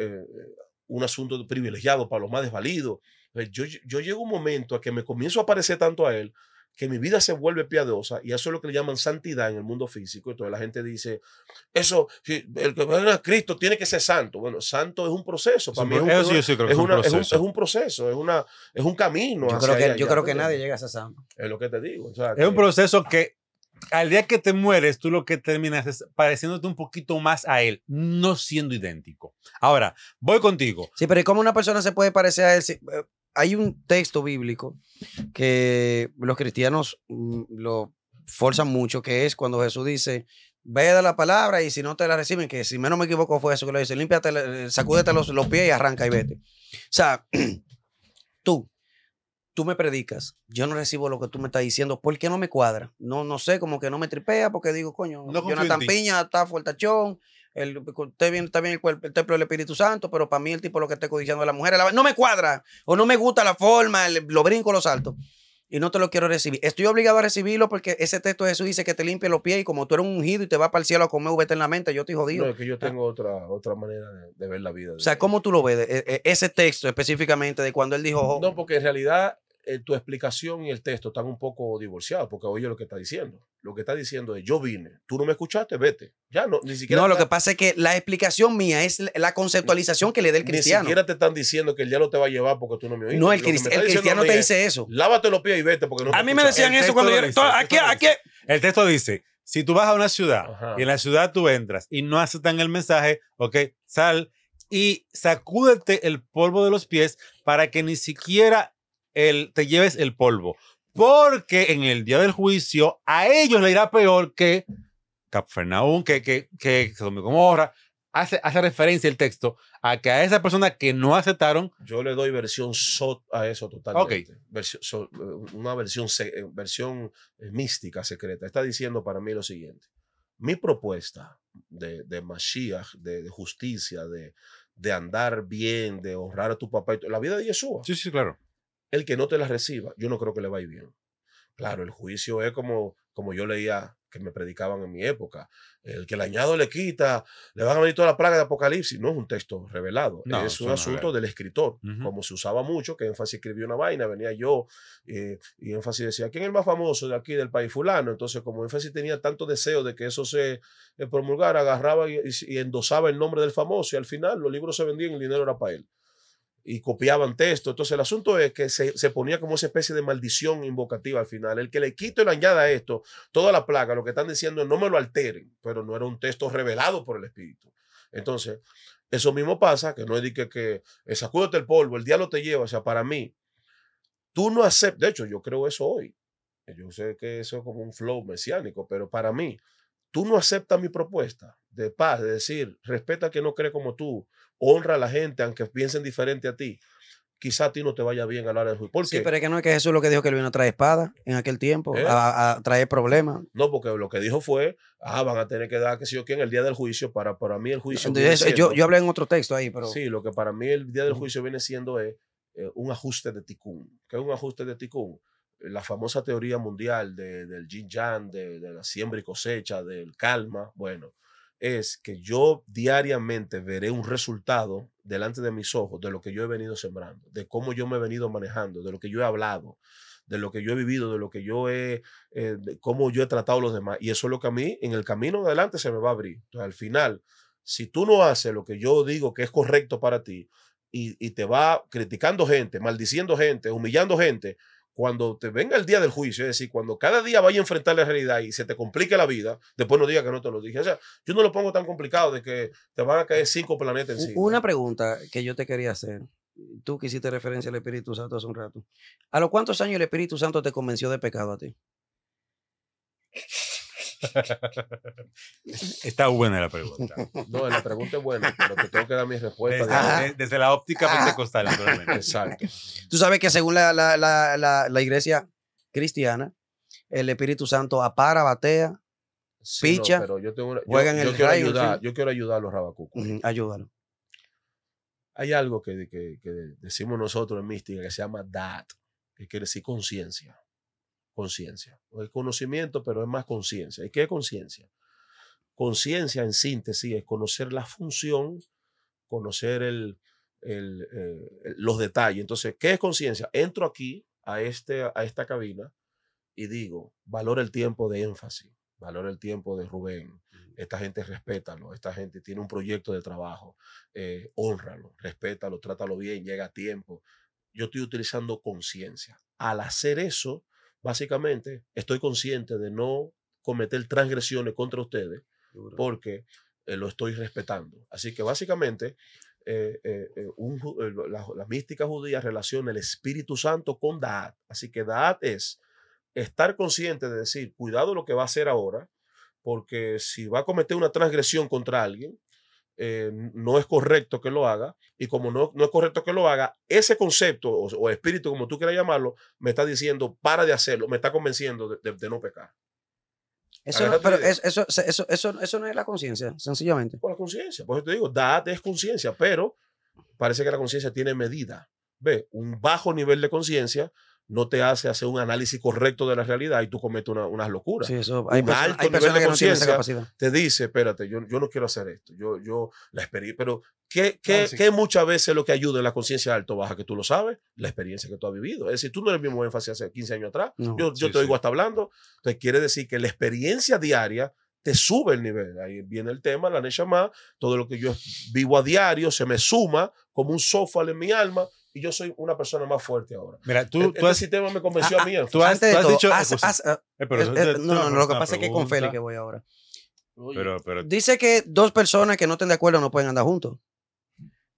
un asunto privilegiado para los más desvalidos. Yo, yo llego un momento a que me comienzo a parecer tanto a él que mi vida se vuelve piadosa y eso es lo que le llaman santidad en el mundo físico. Y toda la gente dice, eso, el que a Cristo tiene que ser santo. Bueno, santo es un proceso. Para mí es un proceso, es una es un camino. Yo creo que, nadie llega a ser santo. Es lo que te digo. es un proceso que al día que te mueres, tú lo que terminas es pareciéndote un poquito más a él, no siendo idéntico. Ahora, voy contigo. Sí, pero ¿y cómo una persona se puede parecer a él? Eh, hay un texto bíblico que los cristianos mm, lo forzan mucho, que es cuando Jesús dice, ve de la palabra y si no te la reciben, que si menos me equivoco fue eso que lo dice, límpiate, eh, sacúdete los, los pies y arranca y vete. O sea, tú, tú me predicas, yo no recibo lo que tú me estás diciendo, ¿por qué no me cuadra? No, no sé, como que no me tripea porque digo, coño, no Jonathan Piña está fuertachón, el, usted bien también el, el, templo del Espíritu Santo, pero para mí el tipo lo que está codiciando a la mujer, no me cuadra, o no me gusta la forma, lo brinco, lo salto, y no te lo quiero recibir. Estoy obligado a recibirlo porque ese texto de Jesús dice que te limpia los pies y como tú eres un ungido y te vas para el cielo a comer mente yo te jodido. No, es que yo ah. tengo otra, otra manera de, ver la vida. O sea, ¿cómo tú lo ves? E, e, ese texto específicamente de cuando él dijo... no, porque en realidad eh, tu explicación y el texto están un poco divorciados, porque oye lo que está diciendo. Lo que está diciendo es, yo vine, tú no me escuchaste, vete. Ya no, ni siquiera. No, lo que pasa es que la explicación mía es la conceptualización que le da el cristiano. Ni siquiera te están diciendo que ya diablo te va a llevar porque tú no me oíste. No, el, el cristiano te dice eso. Lávate los pies y vete porque no A mí me decían eso cuando yo. aquí, El texto dice: si tú vas a una ciudad y en la ciudad tú entras y no aceptan el mensaje, ok, sal y sacúdete el polvo de los pies para que ni siquiera el, te lleves el polvo. Porque en el día del juicio a ellos le irá peor que Capfernaum, que, que, que como como Hace, hace referencia el texto a que a esa persona que no aceptaron. Yo le doy versión a eso totalmente. Eh, una versión, eh, versión eh, mística, secreta. Está diciendo para mí lo siguiente. Mi propuesta de, de Mashiach, de, justicia, de, de andar bien, de honrar a tu papá. la vida de Yeshua. Sí, sí, claro el que no te las reciba, yo no creo que le vaya bien. Claro, el juicio es como, como yo leía que me predicaban en mi época. El que le añado le quita, le van a venir toda la plaga de Apocalipsis. No es un texto revelado, es un asunto del escritor. Como se usaba mucho, que Énfasis escribió una vaina, venía yo eh, y Énfasis decía, ¿quién es el más famoso de aquí del país fulano? Entonces, como Énfasis tenía tanto deseo de que eso se eh, promulgara, agarraba y, y endosaba el nombre del famoso y al final los libros se vendían y el dinero era para él y copiaban texto. Entonces el asunto es que se, ponía como esa especie de maldición invocativa al final. El que le quito y le añada esto, toda la plaga, lo que están diciendo no me lo alteren, pero no era un texto revelado por el Espíritu. Entonces, eso mismo pasa, que no es de que, que el polvo, el diablo te lleva. O sea, para mí, tú no aceptas, de hecho yo creo eso hoy. Yo sé que eso es como un flow mesiánico, pero para mí, tú no aceptas mi propuesta de paz, de decir, respeta a quien no cree como tú, honra a la gente aunque piensen diferente a ti, quizá a ti no te vaya bien a la hora del juicio. ¿Por sí, pero es que no es que Jesús lo que dijo que él vino a traer espada en aquel tiempo, eh. a, traer problemas. No, porque lo que dijo fue, ah, van a tener que dar, que sé yo, que en el día del juicio, para, para mí el juicio... yo, hablé en otro texto ahí, pero... Sí, lo que para mí el día del juicio viene siendo eh, es un ajuste de ticún. que es un ajuste de ticún? la famosa teoría mundial del yin yang, de, la siembra y cosecha, del calma, bueno, es que yo diariamente veré un resultado delante de mis ojos de lo que yo he venido sembrando, de cómo yo me he venido manejando, de lo que yo he hablado, de lo que yo he vivido, de lo que yo he, eh, cómo yo he tratado a los demás. Y eso es lo que a mí en el camino adelante se me va a abrir. al final, si tú no haces lo que yo digo que es correcto para ti y, y te va criticando gente, maldiciendo gente, humillando gente, cuando te venga el día del juicio, es decir, cuando cada día vaya a enfrentar la realidad y se te complique la vida, después no diga que no te lo dije. O sea, yo no lo pongo tan complicado de que te van a caer cinco planetas encima. Una pregunta que yo te quería hacer. Tú que hiciste referencia al Espíritu Santo hace un rato. ¿A los cuántos años el Espíritu Santo te convenció de pecado a ti? Está buena la pregunta. No, la pregunta es buena, pero te tengo que dar mi respuesta. Desde, la óptica pentecostal, Exacto. Tú sabes que según la, la, la, iglesia cristiana, el Espíritu Santo apara, batea, picha, pero yo tengo juega yo, en el quiero ayudar, Yo quiero ayudar a los rabacucos. ayúdalo. Hay algo que, que, que decimos nosotros en mística que se llama DAT, que quiere decir conciencia conciencia. El conocimiento, pero es más conciencia. ¿Y qué es conciencia? Conciencia, en síntesis, es conocer la función, conocer el, eh, los detalles. Entonces, ¿qué es conciencia? Entro aquí, a, este, a esta cabina, y digo, valora el tiempo de énfasis, valora el tiempo de Rubén. Mm. Esta gente respétalo, esta gente tiene un proyecto de trabajo, eh, honralo, respétalo, trátalo bien, llega a tiempo. Yo estoy utilizando conciencia. Al hacer eso, básicamente estoy consciente de no cometer transgresiones contra ustedes porque eh, lo estoy respetando. Así que básicamente eh, eh, un, la, mística judía relaciona el Espíritu Santo con Daat. Así que Daat es estar consciente de decir, cuidado lo que va a hacer ahora, porque si va a cometer una transgresión contra alguien, eh, no es correcto que lo haga, y como no, no es correcto que lo haga, ese concepto o, espíritu, como tú quieras llamarlo, me está diciendo, para de hacerlo, me está convenciendo de, no pecar. Eso no, es la conciencia, sencillamente. Por la conciencia, por eso te digo, es conciencia, pero parece que la conciencia tiene medida. Ve, un bajo nivel de conciencia no te hace hacer un análisis correcto de la realidad y tú cometes unas locuras. Sí, eso, hay, un alto hay nivel de que no capacidad. Te dice, espérate, yo, yo, no quiero hacer esto, yo, yo la experiencia, pero ¿qué, qué, ¿qué, muchas veces lo que ayuda en la conciencia alto baja? Que tú lo sabes, la experiencia que tú has vivido. Es decir, tú no eres el mismo énfasis hace 15 años atrás, yo, yo te oigo hasta hablando, entonces quiere decir que la experiencia diaria te sube el nivel. Ahí viene el tema, la más todo lo que yo vivo a diario se me suma como un sofá en mi alma y yo soy una persona más fuerte ahora. Mira, tú, el, este sistema me convenció ah, ah, a, mí. Tú, has, dicho. no, no, lo que pasa es que con Félix que voy ahora. Dice que dos personas que no estén de acuerdo no pueden andar juntos.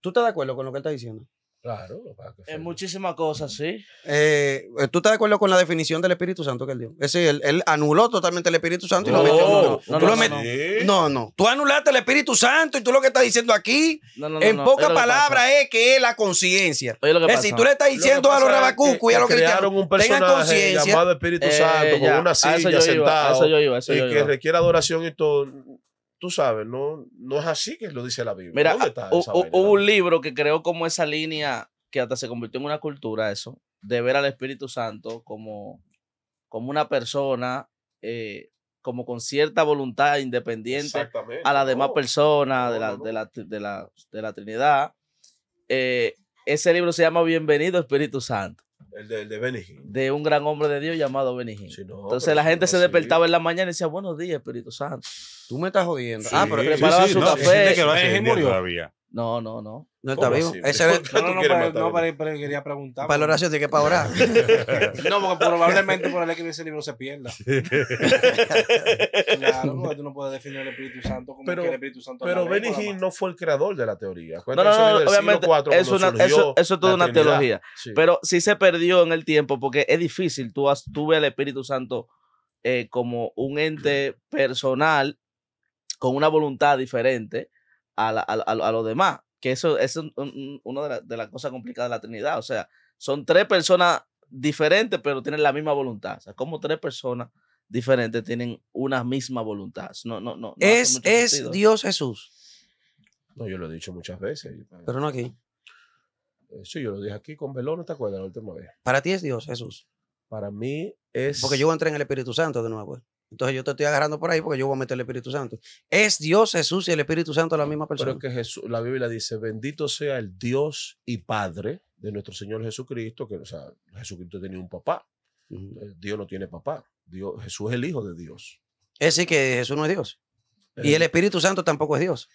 ¿Tú estás de acuerdo con lo que él está diciendo? Claro. En muchísimas cosas, sí. Eh, ¿Tú estás de acuerdo con la definición del Espíritu Santo que él dio? Es decir, él, anuló totalmente el Espíritu Santo y lo metió. No, no, no, no, Tú anulaste el Espíritu Santo y tú lo que estás diciendo aquí, en pocas palabras, es que es la conciencia. Es decir, tú le estás diciendo a los rabacucos y a los cristianos, que tengan conciencia. llamado Espíritu eh, Santo, con una silla sentado, y que requiere adoración y todo tú sabes, no, no es así que lo dice la Biblia. Mira, ah, hubo, un libro que creó como esa línea que hasta se convirtió en una cultura eso, de ver al Espíritu Santo como, como una persona, eh, como con cierta voluntad independiente a la demás persona personas de, la, Trinidad. Eh, ese libro se llama Bienvenido Espíritu Santo. El de, de Benigín. De un gran hombre de Dios llamado Benigín. Entonces la gente se despertaba en la mañana y decía, buenos días Espíritu Santo. Tú me estás jodiendo. ah, pero preparaba su café. Que murió. Todavía. No, no, no. No está vivo. Ese No, no, no, no pero quería preguntar. Para el oración tiene que para orar. no, porque probablemente por el que ese libro se pierda. claro, no, tú no puedes definir el Espíritu Santo como que el Espíritu Santo. Pero Benny no fue el creador de la teoría. no, no, no, obviamente. una, eso, es toda una teología. Pero sí se perdió en el tiempo porque es difícil. Tú, has, al Espíritu Santo eh, como un ente personal con una voluntad diferente a, los demás. Que eso, es una de, las cosas complicadas de la Trinidad. O sea, son tres personas diferentes, pero tienen la misma voluntad. O sea, como tres personas diferentes tienen una misma voluntad. No, no, no. es es Dios Jesús. No, yo lo he dicho muchas veces. Pero no aquí. Eh, sí, yo lo dije aquí con Belón ¿no te acuerdas la última vez? Para ti es Dios Jesús. Para mí es. Porque yo entré en el Espíritu Santo de nuevo. Pues. Entonces yo te estoy agarrando por ahí porque yo voy a meter el Espíritu Santo. Es Dios, Jesús y el Espíritu Santo la misma persona. Pero que Jesús, la Biblia dice, bendito sea el Dios y Padre de nuestro Señor Jesucristo, que o sea, Jesucristo tenía un papá. Dios no tiene papá. Dios, Jesús es el Hijo de Dios. Es decir, que Jesús no es Dios. y el Espíritu Santo tampoco es Dios.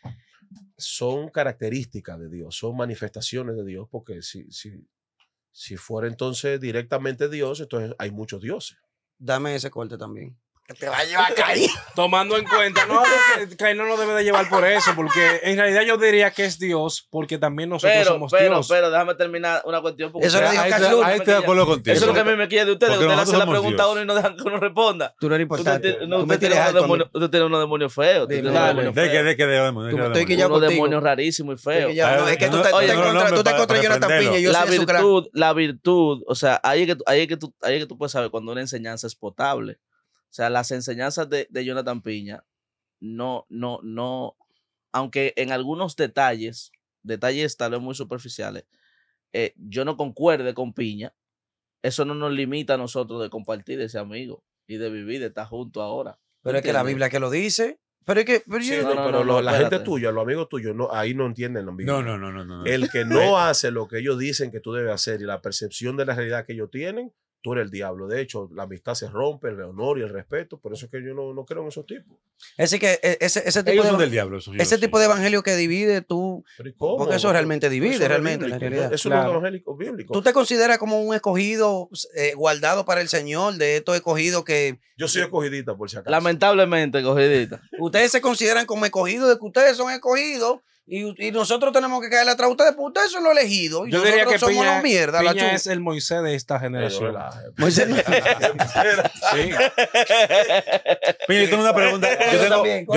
Son características de Dios, son manifestaciones de Dios, porque si, si, si fuera entonces directamente Dios, entonces hay muchos dioses. Dame ese corte también te va a llevar a caer Tomando en cuenta, no, caer no lo debe de llevar por eso, porque en realidad yo diría que es Dios, porque también nosotros somos Dios. Pero, pero, déjame terminar una cuestión. Porque eso contigo. Eso es lo que a mí me quiere de ustedes. ustedes hacen la pregunta a uno y no dejan que uno responda. Tú no eres importante. Usted, no, tiene, demonio, unos demonios feos. De, qué, demonio. rarísimo Unos demonios y feos. Es que tú estás contra Jonathan Piña. Yo La virtud, la virtud, o sea, ahí es que tú puedes saber cuando una enseñanza es potable. O sea, las enseñanzas de, de Jonathan Piña, no, no, no, aunque en algunos detalles, detalles tal vez muy superficiales, eh, yo no concuerde con Piña, eso no nos limita a nosotros de compartir ese amigo y de vivir, de estar juntos ahora. Pero es que la Biblia que lo dice. Pero es que, pero, la gente tuya, los amigos tuyos, no, ahí no entienden lo mismo. No, no, no, no, El que no hace lo que ellos dicen que tú debes hacer y la percepción de la realidad que ellos tienen, el diablo. De hecho, la amistad se rompe, el honor y el respeto. Por eso es que yo no, creo en esos tipos. decir, que eh, ese, tipo de, evangelio que divide tú. porque eso realmente divide, realmente, es un evangelio bíblico. ¿Tú te consideras como un escogido eh, guardado para el Señor de estos escogidos que. Yo soy escogidita, por si acaso. Lamentablemente, escogidita. ustedes se consideran como escogidos de que ustedes son escogidos y, nosotros tenemos que caerle atrás a ustedes, porque ustedes son los elegidos. Yo diría que somos Piña, mierda, Piña es el Moisés de esta generación. Moisés. sí. Piña, yo tengo una pregunta. Yo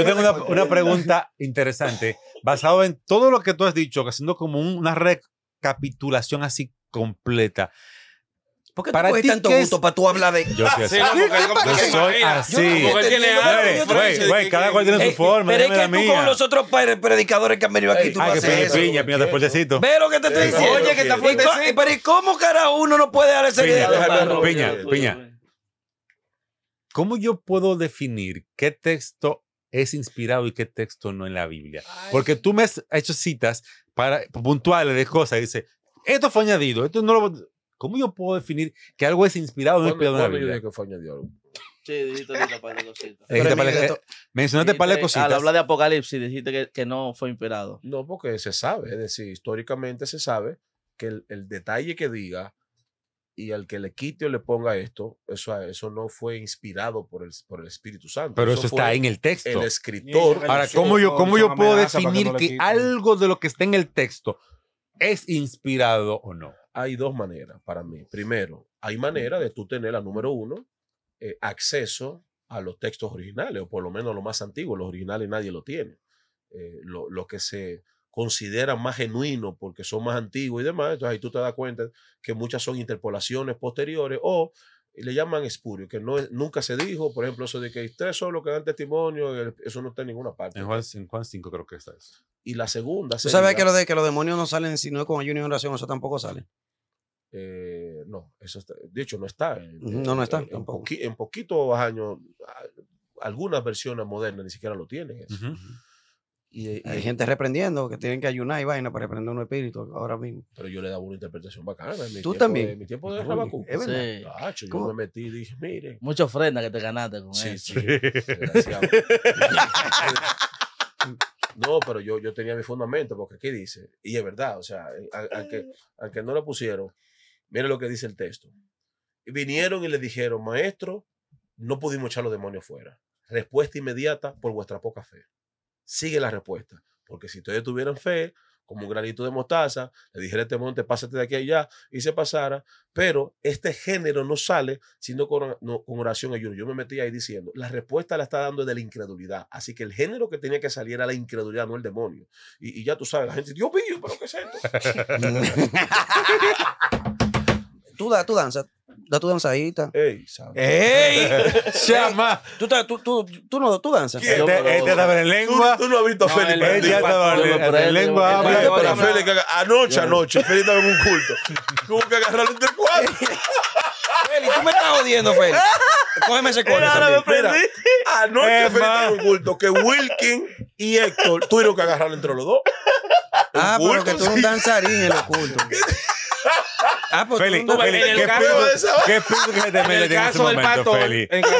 tengo, una, una, pregunta interesante. Basado en todo lo que tú has dicho, haciendo como una recapitulación así completa. ¿Por qué para ti tanto gusto para tú hablar de.? Yo soy así. Ah, yo soy así. cada cual tiene su forma. Pero es que tú, como los otros predicadores que han venido aquí, tú no haces piña, piña, Ve Pero que te estoy diciendo. Oye, que está fuertecito. Pero ¿y cómo cada uno no puede dar ese video? Piña, piña. ¿Cómo yo puedo definir qué texto es inspirado y qué texto no en la Biblia? Porque tú me has hecho citas para, puntuales de cosas. Dice, esto fue añadido, esto no lo ¿Cómo yo puedo definir que algo es inspirado en de la Biblia? Sí, cositas. Mencionaste para Al hablar de Apocalipsis, dijiste que, no fue inspirado. No, porque se sabe, es decir, históricamente se sabe que el, detalle que diga y al que le quite o le ponga esto, eso, eso no fue inspirado por el, por el Espíritu Santo. Pero eso está en el texto. El escritor. Ahora, ¿cómo yo, cómo yo puedo definir que algo de lo que está en el texto es inspirado o no? hay dos maneras para mí. Primero, hay manera de tú tener la número uno, eh, acceso a los textos originales, o por lo menos a los más antiguos, los originales nadie lo tiene. Eh, lo, lo, que se considera más genuino porque son más antiguos y demás, entonces ahí tú te das cuenta que muchas son interpolaciones posteriores o y le llaman espurio, que no nunca se dijo, por ejemplo, eso de que tres solo que dan testimonio, eso no está en ninguna parte. En Juan, 5 creo que está eso. Y la segunda... ¿Tú sabes que, lo de, que los demonios no salen si no es con ayuno y oración? Eso tampoco sale. Eh, no, eso está, de hecho no está. no, no está. En, en, poquitos años, algunas versiones modernas ni siquiera lo tienen. Y, hay gente reprendiendo que tienen que ayunar y vaina para reprender un espíritu ahora mismo. Pero yo le daba una interpretación bacana. Tú también. en mi tiempo de Rabacú. yo me metí y dije, mire. Mucha ofrenda que te ganaste con eso. Sí, no, pero yo, yo tenía mi fundamento, porque aquí dice, y es verdad, o sea, eh, al que no lo pusieron, mire lo que dice el texto. vinieron y le dijeron, maestro, no pudimos echar los demonios fuera. Respuesta inmediata por vuestra poca fe sigue la respuesta. Porque si ustedes tuvieran fe, como un granito de mostaza, le dijera a este monte, pásate de aquí a allá, y se pasara. Pero este género no sale sino con, con oración ayuno. Yo me metí ahí diciendo, la respuesta la está dando de la incredulidad. Así que el género que tenía que salir era la incredulidad, no el demonio. Y, ya tú sabes, la gente, Dios mío, pero ¿qué es esto? tú, tú da tu danzadita. ¡Ey! ¡Ey! llama, ¿Tú, tú, tú, tú, no, tú danzas. Este, este está en lengua. Tú, no has visto a Felipe. Él ya estaba en lengua. Para Felipe, anoche, anoche, Felipe estaba en un culto. Tuvo que agarrarlo entre cuatro. Félix, tú me estás odiando, Feli. Cógeme ese prendí. Anoche Felipe estaba en un culto que Wilkin y Héctor tuvieron que agarrarlo entre los dos. Ah, pero que tú eres un danzarín en los culto. Ah, pues Feli, Feli, ¿qué, espíritu, ¿qué espíritu que se te en, momento, el, caso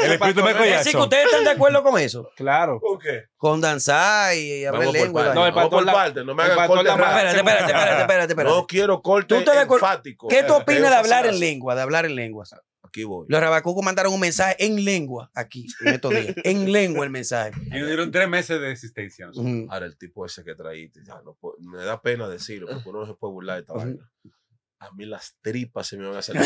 el espíritu me Es que ustedes están de acuerdo con eso. Claro. ¿Con qué? Con danzar y hablar lengua. No, el pastor parte, no me hagas corte Espérate, espérate, espérate, espérate, No quiero corte enfático. ¿Qué tú opinas de hablar en lengua, de hablar en lengua? Aquí voy. Los rabacucos mandaron un mensaje en lengua aquí, en estos días. en lengua el mensaje. Y nos dieron tres meses de existencia. Ahora, el tipo ese que traíste, ya, me da pena decirlo, porque uno no se puede burlar de esta uh a mí las tripas se me van a salir.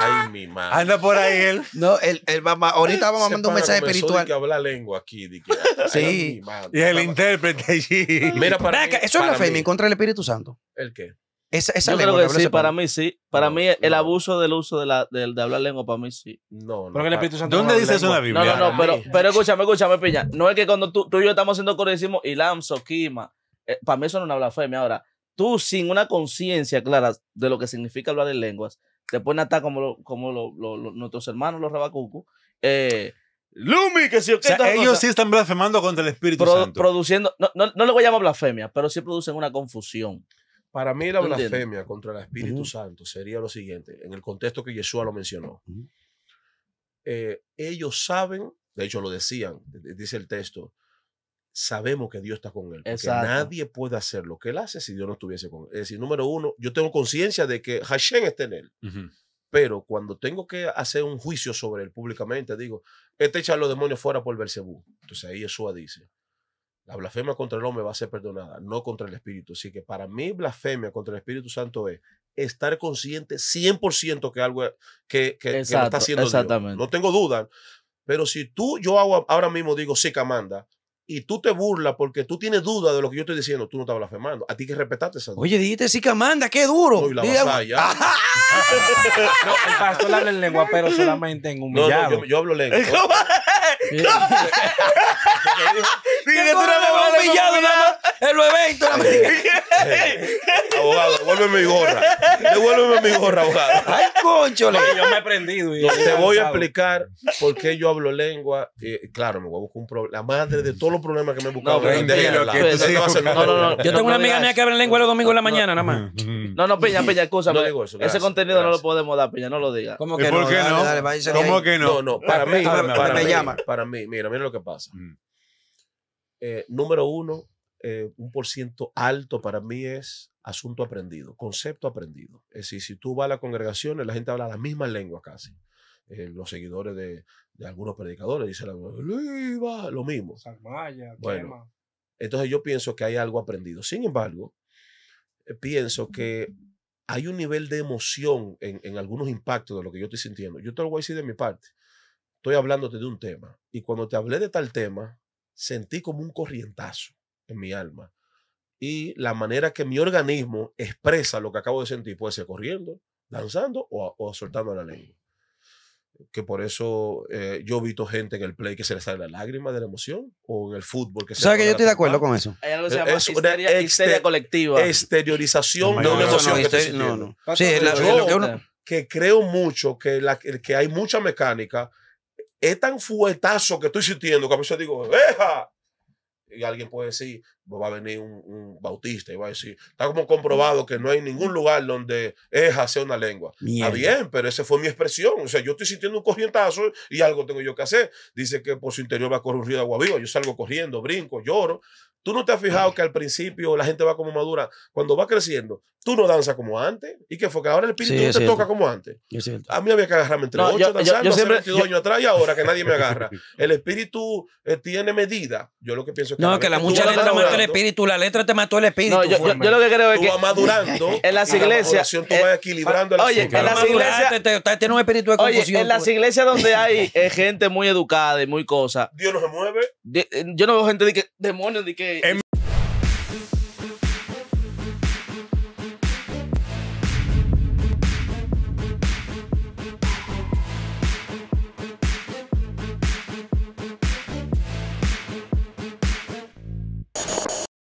Ay, mi madre. Anda por ahí él. No, él, él va, ahorita vamos a mandar un mensaje espiritual. que habla lengua aquí. De que, sí. y el intérprete allí. Mira, para mí, eso es la fe, en contra del Espíritu Santo. ¿El qué? Esa, esa Yo lengua creo que, sí, para mí sí. Para mí el abuso del uso de, la, de, hablar lengua, para mí sí. No, no. Pero el Espíritu Santo ¿Dónde dice eso en la Biblia? No, no, no, pero, pero escúchame, escúchame, Piña. No es que cuando tú, y yo estamos haciendo coro decimos Ilam, Soquima. Eh, para mí eso no es una blasfemia. Ahora, tú sin una conciencia clara de lo que significa hablar en lenguas, te pones a estar como, como nuestros hermanos los rabacucu. Eh, Lumi, que si ellos sí están blasfemando contra el Espíritu Santo. Produciendo, no, no, le voy a llamar blasfemia, pero sí producen una confusión. Para mí la blasfemia contra el Espíritu Santo sería lo siguiente, en el contexto que Yeshua lo mencionó. Eh, ellos saben, de hecho lo decían, dice el texto, sabemos que Dios está con él. Porque nadie puede hacer lo que él hace si Dios no estuviese con él. Es decir, número uno, yo tengo conciencia de que Hashem está en él. Pero cuando tengo que hacer un juicio sobre él públicamente, digo, este echa a los demonios fuera por Belcebú. Entonces ahí Yeshua dice, la blasfemia contra el hombre va a ser perdonada, no contra el Espíritu. Así que para mí blasfemia contra el Espíritu Santo es estar consciente 100% que algo que, que, está haciendo Dios. No tengo duda. Pero si tú, yo hago, ahora mismo digo, sí, Camanda, y tú te burlas porque tú tienes duda de lo que yo estoy diciendo, tú no estás blasfemando. A ti que respetaste esa duda. Oye, dijiste sí que manda, qué duro. No, la el pastor habla en lengua, pero solamente en humillado. No, yo, yo, hablo lengua. ¿Cómo? vas de pillar nada más evento, nada más! abogado, devuélveme mi gorra. Devuélveme mi gorra, abogado. Ay, conchole. Yo me he prendido. te voy a explicar por qué yo hablo lengua. claro, me voy a buscar un problema. La madre de todos los problemas que me he buscado. No, no, no. Yo tengo una amiga mía que habla lengua los domingos en la mañana, nada más. No, no, pilla, pilla. cosa, No Ese contenido no lo podemos dar, pilla. no lo digas. ¿Cómo que no? ¿Por qué no? ¿Cómo que no? No, no, para mí. Para mí, para mí, mira, mira lo que pasa. Mm. Eh, número uno, eh, un por ciento alto para mí es asunto aprendido, concepto aprendido. Es decir, si tú vas a la congregación, la gente habla la misma lengua casi. Eh, los seguidores de, algunos predicadores dicen lo mismo. bueno, entonces yo pienso que hay algo aprendido. Sin embargo, pienso que hay un nivel de emoción en, en, algunos impactos de lo que yo estoy sintiendo. Yo te lo voy a decir de mi parte. Estoy hablándote de un tema y cuando te hablé de tal tema, sentí como un corrientazo en mi alma. Y la manera que mi organismo expresa lo que acabo de sentir puede ser corriendo, danzando o, soltando la lengua. Que por eso eh, yo he visto gente en el play que se le sale la lágrima de la emoción o en el fútbol que se ¿Sabes que yo estoy de acuerdo con eso? Eh, es una colectiva. Exteriorización de una emoción. que creo mucho que, que hay mucha mecánica es tan fuetazo que estoy sintiendo que a veces digo, ¡Eja! Y alguien puede decir, va a venir un, bautista y va a decir, está como comprobado que no hay ningún lugar donde eja sea una lengua. Está bien, pero esa fue mi expresión. O sea, yo estoy sintiendo un corrientazo y algo tengo yo que hacer. Dice que por su interior va a correr un río agua viva. Yo salgo corriendo, brinco, lloro, Tú no te has fijado que al principio la gente va como madura. Cuando va creciendo, tú no danzas como antes. ¿Y que fue? ahora el espíritu no te toca como antes. A mí había que agarrarme entre no, 8 yo, siempre, hace 22 años atrás y ahora que nadie me agarra. El espíritu eh, tiene medida. Yo lo que pienso es que. No, que la mucha letra mató el espíritu. La letra te mató el espíritu. yo, lo que creo es que. Tú vas madurando. En las iglesias. La tú eh, vas equilibrando Oye, en las iglesias. Tiene un espíritu de en las pues. iglesias donde hay eh, gente muy educada y muy cosa. Dios no se mueve. Yo no veo gente de que demonios de que say, and